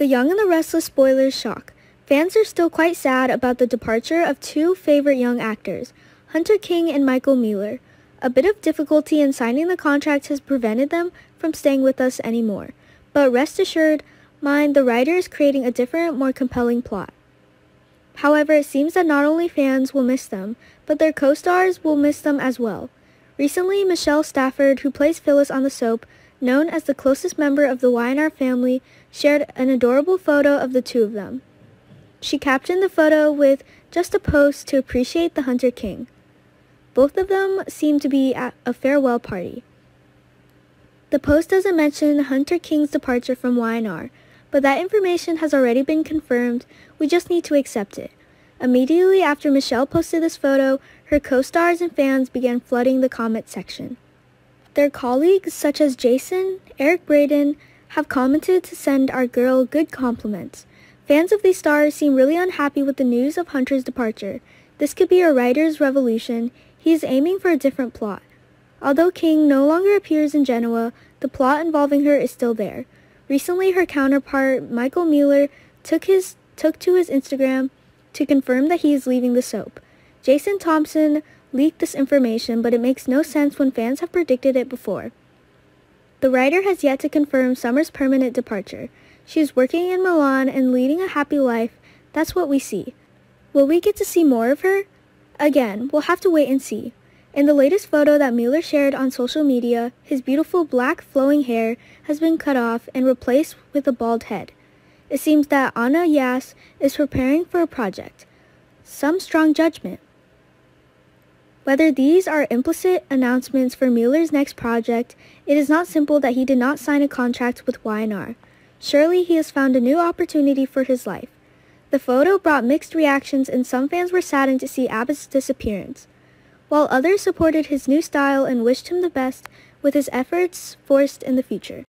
The Young and the Restless spoilers shock. Fans are still quite sad about the departure of two favorite young actors, Hunter King and Michael Mueller. A bit of difficulty in signing the contract has prevented them from staying with us anymore. But rest assured, mind the writer is creating a different, more compelling plot. However, it seems that not only fans will miss them, but their co-stars will miss them as well. Recently, Michelle Stafford, who plays Phyllis on the soap, known as the closest member of the YNR family, shared an adorable photo of the two of them. She captioned the photo with just a post to appreciate the Hunter King. Both of them seem to be at a farewell party. The post doesn't mention Hunter King's departure from YNR, but that information has already been confirmed, we just need to accept it. Immediately after Michelle posted this photo, her co-stars and fans began flooding the comment section their colleagues such as Jason, Eric Braden, have commented to send our girl good compliments. Fans of these stars seem really unhappy with the news of Hunter's departure. This could be a writer's revolution. He is aiming for a different plot. Although King no longer appears in Genoa, the plot involving her is still there. Recently, her counterpart, Michael Mueller, took, his, took to his Instagram to confirm that he is leaving the soap. Jason Thompson leaked this information, but it makes no sense when fans have predicted it before. The writer has yet to confirm Summer's permanent departure. She is working in Milan and leading a happy life. That's what we see. Will we get to see more of her? Again, we'll have to wait and see. In the latest photo that Mueller shared on social media, his beautiful black flowing hair has been cut off and replaced with a bald head. It seems that Anna Yass is preparing for a project. Some strong judgment. Whether these are implicit announcements for Mueller's next project, it is not simple that he did not sign a contract with Y&R. Surely he has found a new opportunity for his life. The photo brought mixed reactions and some fans were saddened to see Abbott's disappearance, while others supported his new style and wished him the best with his efforts forced in the future.